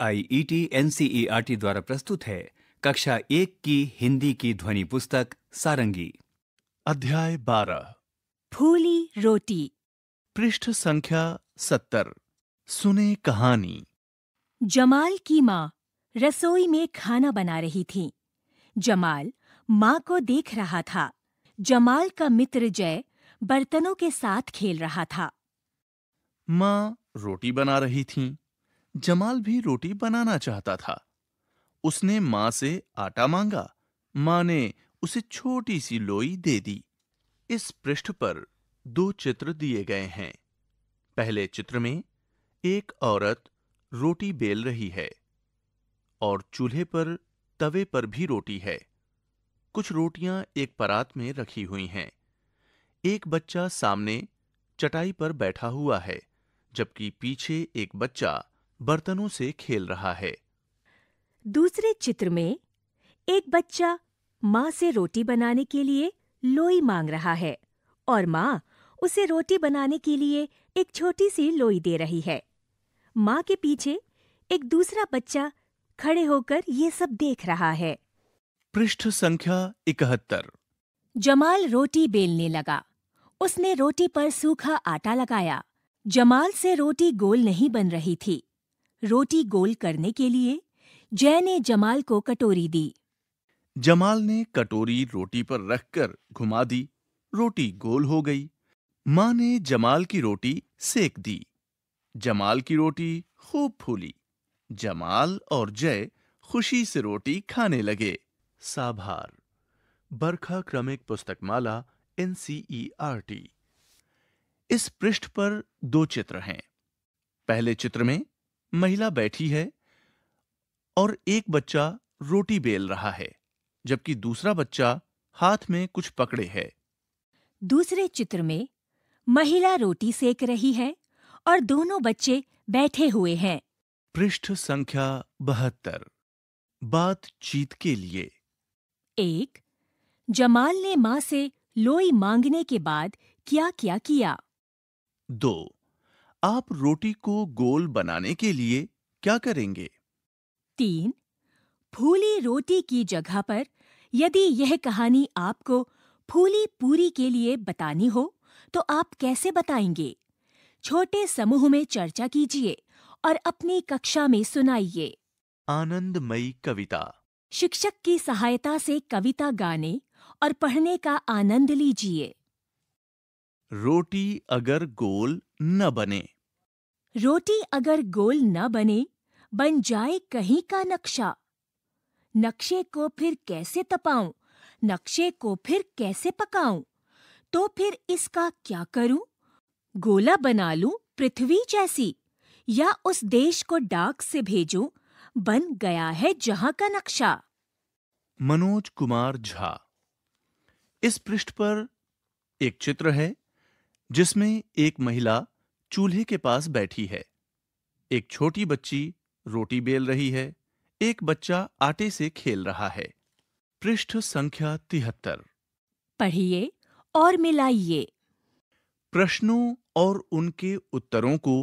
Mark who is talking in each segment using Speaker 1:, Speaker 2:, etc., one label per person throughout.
Speaker 1: IET NCERT द्वारा प्रस्तुत है कक्षा एक की हिंदी की ध्वनि पुस्तक सारंगी अध्याय बारह फूली रोटी पृष्ठ संख्या सत्तर सुने कहानी
Speaker 2: जमाल की माँ रसोई में खाना बना रही थी जमाल माँ को देख रहा था जमाल का मित्र जय बर्तनों के साथ खेल रहा था
Speaker 1: माँ रोटी बना रही थीं। जमाल भी रोटी बनाना चाहता था उसने माँ से आटा मांगा माँ ने उसे छोटी सी लोई दे दी इस पृष्ठ पर दो चित्र दिए गए हैं पहले चित्र में एक औरत रोटी बेल रही है और चूल्हे पर तवे पर भी रोटी है कुछ रोटियां एक परात में रखी हुई हैं एक बच्चा सामने चटाई पर बैठा हुआ है जबकि पीछे एक बच्चा बर्तनों से खेल रहा है
Speaker 2: दूसरे चित्र में एक बच्चा माँ से रोटी बनाने के लिए लोई मांग रहा है और माँ उसे रोटी बनाने के लिए एक छोटी सी लोई दे रही है माँ के पीछे एक दूसरा बच्चा खड़े होकर ये सब देख रहा है
Speaker 1: पृष्ठ संख्या इकहत्तर
Speaker 2: जमाल रोटी बेलने लगा उसने रोटी पर सूखा आटा लगाया जमाल से रोटी गोल नहीं बन रही थी रोटी गोल करने के लिए जय ने जमाल को कटोरी दी
Speaker 1: जमाल ने कटोरी रोटी पर रखकर घुमा दी रोटी गोल हो गई माँ ने जमाल की रोटी सेक दी जमाल की रोटी खूब फूली जमाल और जय खुशी से रोटी खाने लगे साभार बरखा क्रमिक पुस्तकमाला एनसीईआरटी e इस पृष्ठ पर दो चित्र हैं पहले चित्र में महिला बैठी है और एक बच्चा रोटी बेल रहा है जबकि दूसरा बच्चा हाथ में कुछ पकड़े है
Speaker 2: दूसरे चित्र में महिला रोटी सेक रही है और दोनों बच्चे बैठे हुए हैं
Speaker 1: पृष्ठ संख्या बहत्तर बातचीत के लिए
Speaker 2: एक जमाल ने माँ से लोई मांगने के बाद क्या क्या किया
Speaker 1: दो आप रोटी को गोल बनाने के लिए क्या करेंगे
Speaker 2: तीन फूली रोटी की जगह पर यदि यह कहानी आपको फूली पूरी के लिए बतानी हो तो आप कैसे बताएंगे छोटे समूह में चर्चा कीजिए और अपनी कक्षा में सुनाइए
Speaker 1: आनंदमयी कविता
Speaker 2: शिक्षक की सहायता से कविता गाने और पढ़ने का आनंद लीजिए
Speaker 1: रोटी अगर गोल न बने
Speaker 2: रोटी अगर गोल न बने बन जाए कहीं का नक्शा नक्शे को फिर कैसे तपाऊं नक्शे को फिर कैसे पकाऊं तो फिर इसका क्या करूं गोला बना लूं पृथ्वी जैसी या उस देश को डाक से भेजूं बन गया है जहां का नक्शा
Speaker 1: मनोज कुमार झा इस पृष्ठ पर एक चित्र है जिसमें एक महिला चूल्हे के पास बैठी है एक छोटी बच्ची रोटी बेल रही है एक बच्चा आटे से खेल रहा है पृष्ठ संख्या तिहत्तर
Speaker 2: पढ़िए और मिलाइए
Speaker 1: प्रश्नों और उनके उत्तरों को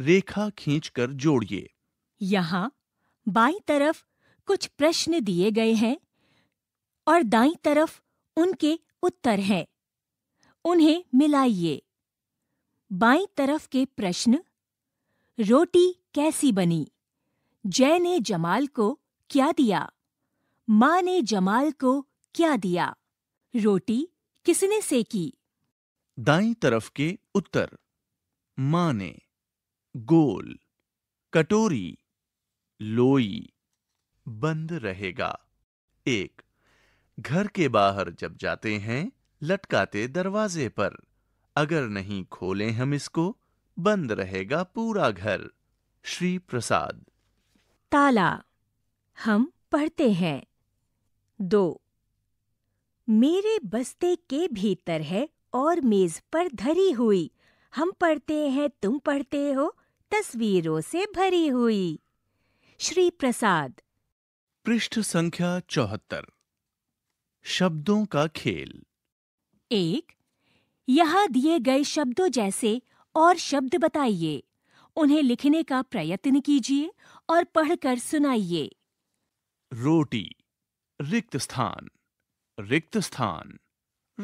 Speaker 1: रेखा खींचकर जोड़िए
Speaker 2: यहाँ बाई तरफ कुछ प्रश्न दिए गए हैं और दाई तरफ उनके उत्तर हैं उन्हें मिलाइए बाई तरफ के प्रश्न रोटी कैसी बनी जय ने जमाल को क्या दिया माँ ने जमाल को क्या दिया रोटी किसने से की
Speaker 1: दाई तरफ के उत्तर माँ ने गोल कटोरी लोई बंद रहेगा एक घर के बाहर जब जाते हैं लटकाते दरवाजे पर अगर नहीं खोलें हम इसको बंद रहेगा पूरा घर श्री प्रसाद
Speaker 2: ताला हम पढ़ते हैं दो मेरे बस्ते के भीतर है और मेज पर धरी हुई हम पढ़ते हैं तुम पढ़ते हो तस्वीरों से भरी हुई श्री प्रसाद
Speaker 1: पृष्ठ संख्या चौहत्तर शब्दों का खेल
Speaker 2: एक यहाँ दिए गए शब्दों जैसे और शब्द बताइए उन्हें लिखने का प्रयत्न कीजिए और पढ़कर सुनाइए
Speaker 1: रोटी रिक्त स्थान रिक्त स्थान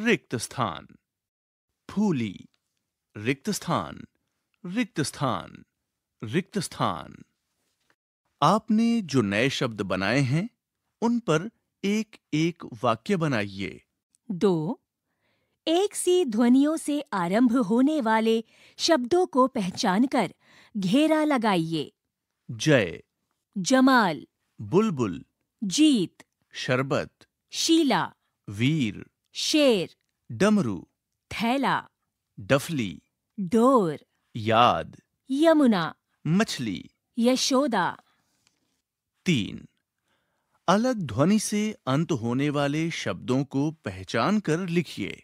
Speaker 1: रिक्त स्थान फूली रिक्त स्थान रिक्त स्थान रिक्त स्थान आपने जो नए शब्द बनाए हैं उन पर एक एक वाक्य बनाइए
Speaker 2: दो एक सी ध्वनियों से आरंभ होने वाले शब्दों को पहचानकर घेरा लगाइए
Speaker 1: जय जमाल बुलबुल जीत शरबत शीला वीर शेर डमरू थैला डफली डोर याद यमुना मछली यशोदा तीन अलग ध्वनि से अंत होने वाले शब्दों को पहचान कर लिखिए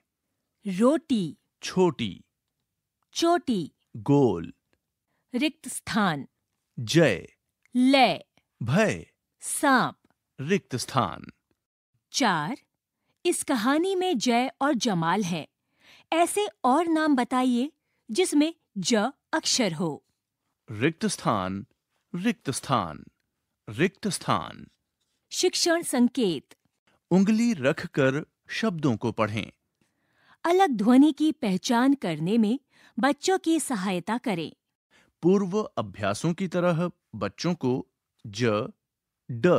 Speaker 1: रोटी छोटी चोटी गोल रिक्त स्थान जय लय भय सांप रिक्त स्थान
Speaker 2: चार इस कहानी में जय और जमाल है ऐसे और नाम बताइए जिसमें ज अक्षर हो
Speaker 1: रिक्त स्थान रिक्त स्थान रिक्त स्थान
Speaker 2: शिक्षण संकेत
Speaker 1: उंगली रखकर शब्दों को पढ़ें
Speaker 2: अलग ध्वनि की पहचान करने में बच्चों की सहायता करें
Speaker 1: पूर्व अभ्यासों की तरह बच्चों को ज ड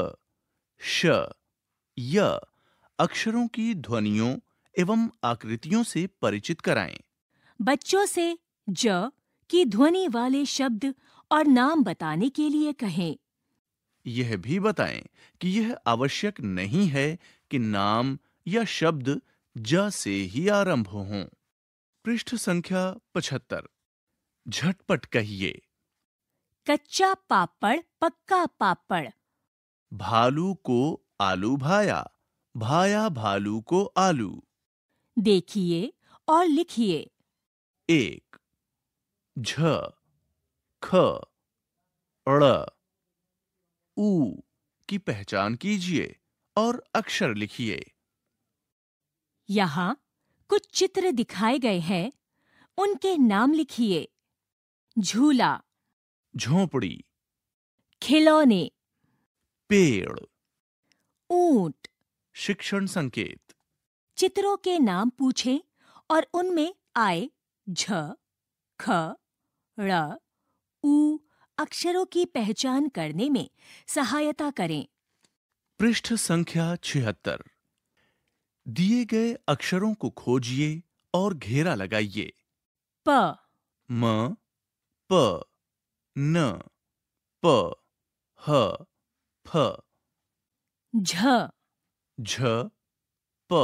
Speaker 1: श य अक्षरों की ध्वनियों एवं आकृतियों से परिचित कराएं
Speaker 2: बच्चों से ज की ध्वनि वाले शब्द और नाम बताने के लिए कहें
Speaker 1: यह भी बताएं कि यह आवश्यक नहीं है कि नाम या शब्द ज से ही आरंभ हों पृष्ठ संख्या पचहत्तर झटपट कहिए
Speaker 2: कच्चा पापड़ पक्का पापड़
Speaker 1: भालू को आलू भाया भाया भालू को आलू देखिए और लिखिए एक झ ख ऊ की पहचान कीजिए और अक्षर लिखिए
Speaker 2: यहाँ कुछ चित्र दिखाए गए हैं उनके नाम लिखिए झूला
Speaker 1: झोपड़ी
Speaker 2: खिलौने
Speaker 1: पेड़ ऊंट शिक्षण संकेत
Speaker 2: चित्रों के नाम पूछें और उनमें आए झ ख ड़ ऊ अक्षरों की पहचान करने में सहायता करें
Speaker 1: पृष्ठ संख्या छिहत्तर दिए गए अक्षरों को खोजिए और घेरा लगाइए प म प न प ह फ झ झ प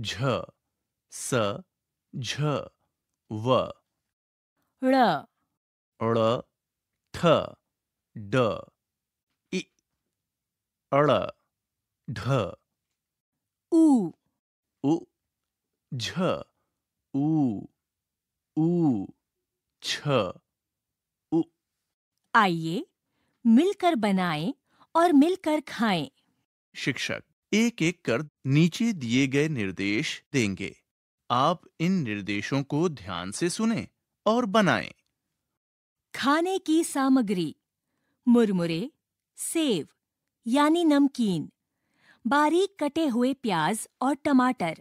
Speaker 1: झ स झ व ण ण ठ ड इ ण ढ उ उ झ उ उ छ उ
Speaker 2: आइए मिलकर बनाएं और मिलकर खाएं
Speaker 1: शिक्षक एक एक कर नीचे दिए गए निर्देश देंगे आप इन निर्देशों को ध्यान से सुने और बनाएं
Speaker 2: खाने की सामग्री मुरमुरे सेव यानी नमकीन बारीक कटे हुए प्याज और टमाटर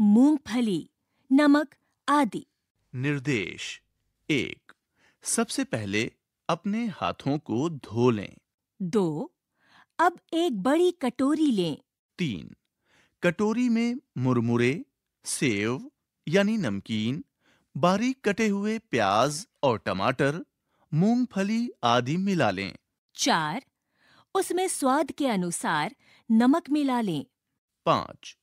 Speaker 2: मूंगफली नमक आदि
Speaker 1: निर्देश एक सबसे पहले अपने हाथों को धो लें
Speaker 2: दो अब
Speaker 1: एक बड़ी कटोरी लें तीन कटोरी में मुरमुरे सेव यानी नमकीन बारीक कटे हुए प्याज और टमाटर मूंगफली आदि मिला लें
Speaker 2: चार उसमें स्वाद के अनुसार नमक मिला लें
Speaker 1: पाँच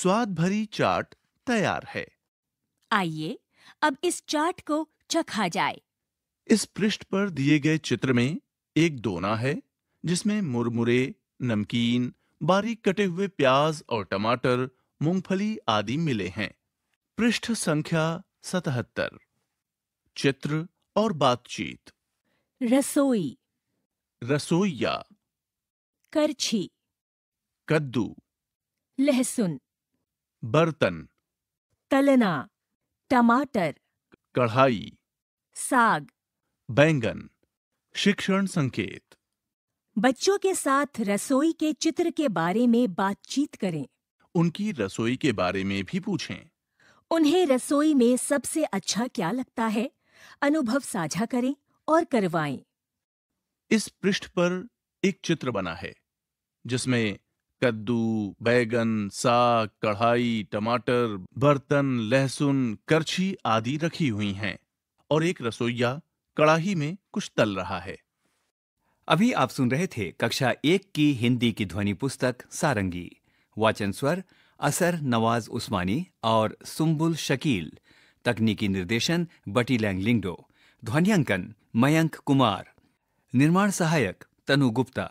Speaker 1: स्वाद भरी चाट तैयार है
Speaker 2: आइए अब इस चाट को चखा जाए
Speaker 1: इस पृष्ठ पर दिए गए चित्र में एक दोना है जिसमें मुरमुरे नमकीन बारीक कटे हुए प्याज और टमाटर मूंगफली आदि मिले हैं पृष्ठ संख्या सतहत्तर चित्र और बातचीत रसोई रसोईया करछी कद्दू लहसुन बर्तन
Speaker 2: तलना टमाटर कढ़ाई साग
Speaker 1: बैंगन शिक्षण संकेत
Speaker 2: बच्चों के साथ रसोई के चित्र के बारे में बातचीत करें
Speaker 1: उनकी रसोई के बारे में भी पूछें
Speaker 2: उन्हें रसोई में सबसे अच्छा क्या लगता है अनुभव साझा करें और करवाएं
Speaker 1: इस पृष्ठ पर एक चित्र बना है जिसमें कद्दू बैगन साग कढ़ाई टमाटर बर्तन लहसुन करछी आदि रखी हुई हैं और एक रसोईया कड़ाही में कुछ तल रहा है अभी आप सुन रहे थे कक्षा एक की हिंदी की ध्वनि पुस्तक सारंगी वाचन स्वर असर नवाज उस्मानी और सुम्बुल शकील तकनीकी निर्देशन बटी लैंग लिंगडो ध्वनियांकन मयंक कुमार निर्माण सहायक तनु गुप्ता